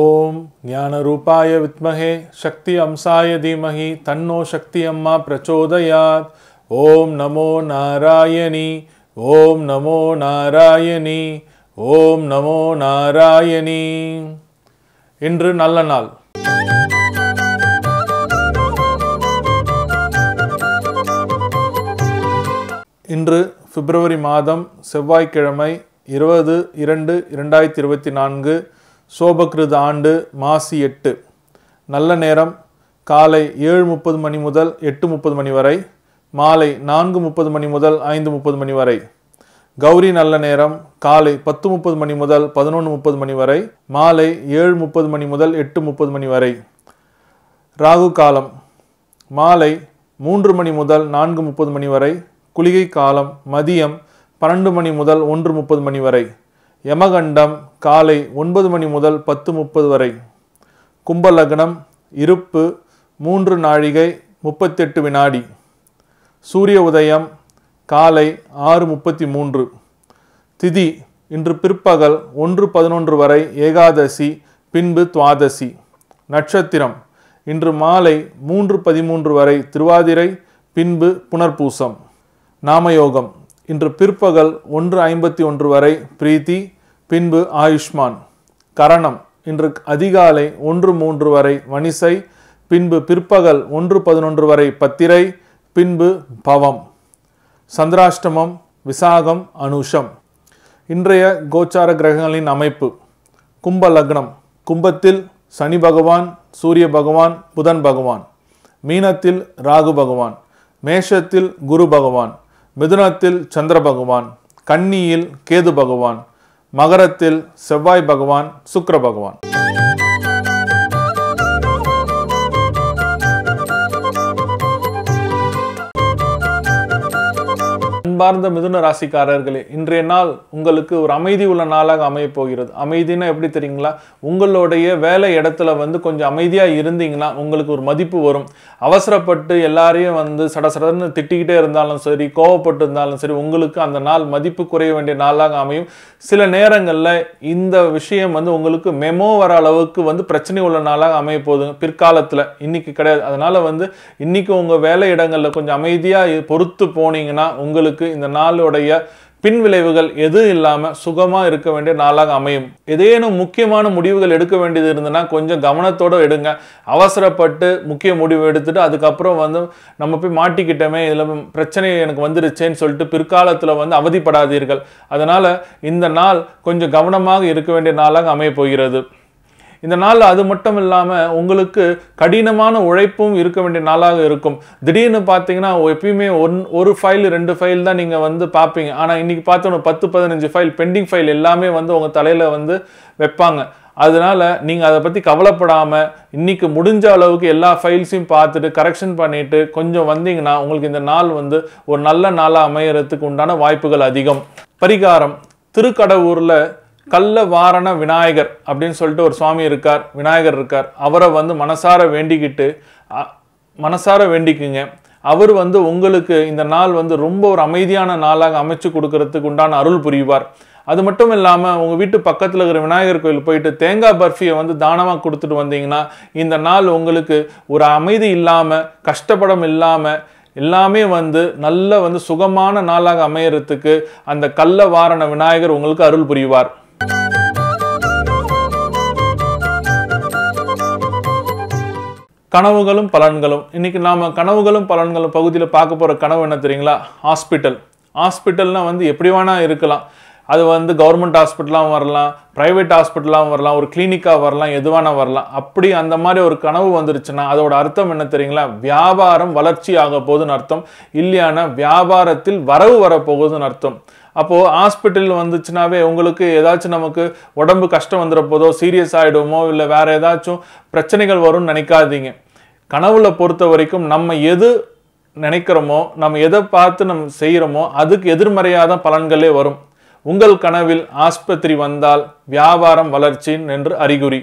ஓம் ஞான ரூபாய வித்மகே சக்தி அம்சாய தீமகி தன்னோ சக்தி அம்மா பிரச்சோதயாத் ஓம் நமோ நாராயணி ஓம் நமோ நாராயணி ஓம் நமோ நாராயணி இன்று நல்ல நாள் இன்று பிப்ரவரி மாதம் செவ்வாய்க்கிழமை இருபது இரண்டு இரண்டாயிரத்தி இருபத்தி நான்கு சோபகிருத ஆண்டு மாசி எட்டு நல்ல நேரம் காலை ஏழு முப்பது மணி முதல் எட்டு முப்பது மணி வரை மாலை நான்கு முப்பது மணி முதல் ஐந்து முப்பது மணி வரை கௌரி நல்ல நேரம் காலை பத்து முப்பது மணி முதல் பதினொன்று முப்பது மணி வரை மாலை ஏழு முப்பது மணி முதல் எட்டு முப்பது மணி வரை ராகு காலம் மாலை மூன்று மணி முதல் நான்கு முப்பது மணி வரை குளிகை காலம் மதியம் பன்னெண்டு மணி முதல் ஒன்று முப்பது மணி வரை யமகண்டம் காலை ஒன்பது மணி முதல் பத்து முப்பது வரை கும்பலக்னம் இருப்பு மூன்று நாழிகை முப்பத்தெட்டு வினாடி சூரிய உதயம் காலை ஆறு முப்பத்தி மூன்று திதி இன்று பிற்பகல் ஒன்று பதினொன்று வரை ஏகாதசி பின்பு துவாதசி நட்சத்திரம் இன்று மாலை மூன்று பதிமூன்று வரை திருவாதிரை பின்பு புனர்பூசம் நாமயோகம் இன்று பிற்பகல் ஒன்று ஐம்பத்தி ஒன்று வரை பிரீத்தி பின்பு ஆயுஷ்மான் கரணம் இன்று அதிகாலை ஒன்று மூன்று வரை வனிசை பின்பு பிற்பகல் ஒன்று பதினொன்று வரை பத்திரை பின்பு பவம் சந்திராஷ்டமம் விசாகம் அனுஷம் இன்றைய கோச்சார கிரகங்களின் அமைப்பு கும்ப லக்னம் கும்பத்தில் சனி பகவான் சூரிய பகவான் புதன் பகவான் மீனத்தில் ராகு பகவான் மேஷத்தில் குரு பகவான் மிதுனத்தில் சந்திர பகவான் கன்னியில் கேது பகவான் மகரத்தில் செவ்வாய் பகவான் சுக்கர பகவான் அன்பார்ந்த மிதுன ராசிக்காரர்களே இன்றைய நாள் உங்களுக்கு ஒரு அமைதி உள்ள நாளாக அமையப்போகிறது அமைதினா எப்படி தெரியுங்களா உங்களுடைய வேலை இடத்துல வந்து கொஞ்சம் அமைதியாக இருந்தீங்கன்னா உங்களுக்கு ஒரு மதிப்பு வரும் அவசரப்பட்டு எல்லாரையும் வந்து சடசடன்னு திட்டிக்கிட்டே இருந்தாலும் சரி கோவப்பட்டு இருந்தாலும் சரி உங்களுக்கு அந்த நாள் மதிப்பு குறைய வேண்டிய நாளாக அமையும் சில நேரங்களில் இந்த விஷயம் வந்து உங்களுக்கு மெமோ வர அளவுக்கு வந்து பிரச்சனை உள்ள நாளாக அமைய போதுங்க பிற்காலத்தில் இன்னைக்கு கிடையாது அதனால் வந்து இன்னைக்கு உங்கள் வேலை இடங்களில் கொஞ்சம் அமைதியாக பொறுத்து போனீங்கன்னா உங்களுக்கு உங்களுக்கு இந்த நாளுடைய பின் விளைவுகள் எது இல்லாமல் சுகமாக இருக்க வேண்டிய நாளாக அமையும் ஏதேனும் முக்கியமான முடிவுகள் எடுக்க வேண்டியது இருந்ததுன்னா கொஞ்சம் கவனத்தோடு எடுங்க அவசரப்பட்டு முக்கிய முடிவு எடுத்துட்டு அதுக்கப்புறம் வந்து நம்ம போய் மாட்டிக்கிட்டோமே இதில் பிரச்சனை எனக்கு வந்துருச்சேன்னு சொல்லிட்டு பிற்காலத்தில் வந்து அவதிப்படாதீர்கள் அதனால் இந்த நாள் கொஞ்சம் கவனமாக இருக்க வேண்டிய நாளாக அமைய போகிறது இந்த நாள் அது மட்டும் இல்லாமல் உங்களுக்கு கடினமான உழைப்பும் இருக்க வேண்டிய நாளாக இருக்கும் திடீர்னு பார்த்தீங்கன்னா எப்பயுமே ஒன் ஒரு ஃபைல் ரெண்டு ஃபைல் தான் நீங்கள் வந்து பார்ப்பீங்க ஆனால் இன்றைக்கி பார்த்தோன்னா பத்து பதினஞ்சு ஃபைல் பெண்டிங் ஃபைல் எல்லாமே வந்து உங்கள் தலையில் வந்து வைப்பாங்க அதனால் நீங்கள் அதை பற்றி கவலைப்படாமல் இன்றைக்கி முடிஞ்ச அளவுக்கு எல்லா ஃபைல்ஸையும் பார்த்துட்டு கரெக்ஷன் பண்ணிவிட்டு கொஞ்சம் வந்தீங்கன்னா உங்களுக்கு இந்த நாள் வந்து ஒரு நல்ல நாளாக அமையறதுக்கு உண்டான வாய்ப்புகள் அதிகம் பரிகாரம் திருக்கடவுரில் கல்ல வாரண விநாயகர் அப்படின்னு சொல்லிட்டு ஒரு சுவாமி இருக்கார் விநாயகர் இருக்கார் அவரை வந்து மனசார வேண்டிக்கிட்டு மனசார வேண்டிக்குங்க அவர் வந்து உங்களுக்கு இந்த நாள் வந்து ரொம்ப ஒரு அமைதியான நாளாக அமைச்சு கொடுக்கறதுக்கு உண்டான அருள் புரிவார் அது மட்டும் இல்லாமல் உங்கள் வீட்டு பக்கத்தில் இருக்கிற விநாயகர் கோயில் போயிட்டு தேங்காய் பர்ஃபியை வந்து தானமாக கொடுத்துட்டு வந்தீங்கன்னா இந்த நாள் உங்களுக்கு ஒரு அமைதி இல்லாமல் கஷ்டப்படம் இல்லாமல் எல்லாமே வந்து நல்ல வந்து சுகமான நாளாக அமையறதுக்கு அந்த கல்ல வாரண விநாயகர் உங்களுக்கு அருள் புரிவார் கனவுகளும் பலன்களும் இன்றைக்கி நாம் கனவுகளும் பலன்களும் பகுதியில் பார்க்க போகிற கனவு என்ன தெரியுங்களா ஹாஸ்பிட்டல் ஹாஸ்பிட்டல்னால் வந்து எப்படி வேணால் இருக்கலாம் அது வந்து கவர்மெண்ட் ஹாஸ்பிட்டலாகவும் வரலாம் ப்ரைவேட் ஹாஸ்பிட்டலாகவும் வரலாம் ஒரு கிளினிக்காக வரலாம் எதுவானா வரலாம் அப்படி அந்த மாதிரி ஒரு கனவு வந்துருச்சுன்னா அதோட அர்த்தம் என்ன தெரியுங்களா வியாபாரம் வளர்ச்சி ஆக போகுதுன்னு அர்த்தம் இல்லையானா வியாபாரத்தில் வரவு வரப்போகுதுன்னு அர்த்தம் அப்போது ஹாஸ்பிட்டல் வந்துச்சுனாவே உங்களுக்கு ஏதாச்சும் நமக்கு உடம்பு கஷ்டம் வந்துடுற போதோ சீரியஸ் ஆகிடுமோ இல்லை வேறு ஏதாச்சும் பிரச்சனைகள் வரும்னு நினைக்காதீங்க கனவுல பொறுத்த வரைக்கும் நம்ம எது நினைக்கிறோமோ நம்ம எதை பார்த்து நம்ம செய்கிறோமோ அதுக்கு எதிர்மறையாக தான் பலன்களே வரும் உங்கள் கனவில் ஆஸ்பத்திரி வந்தால் வியாபாரம் வளர்ச்சி என்று அறிகுறி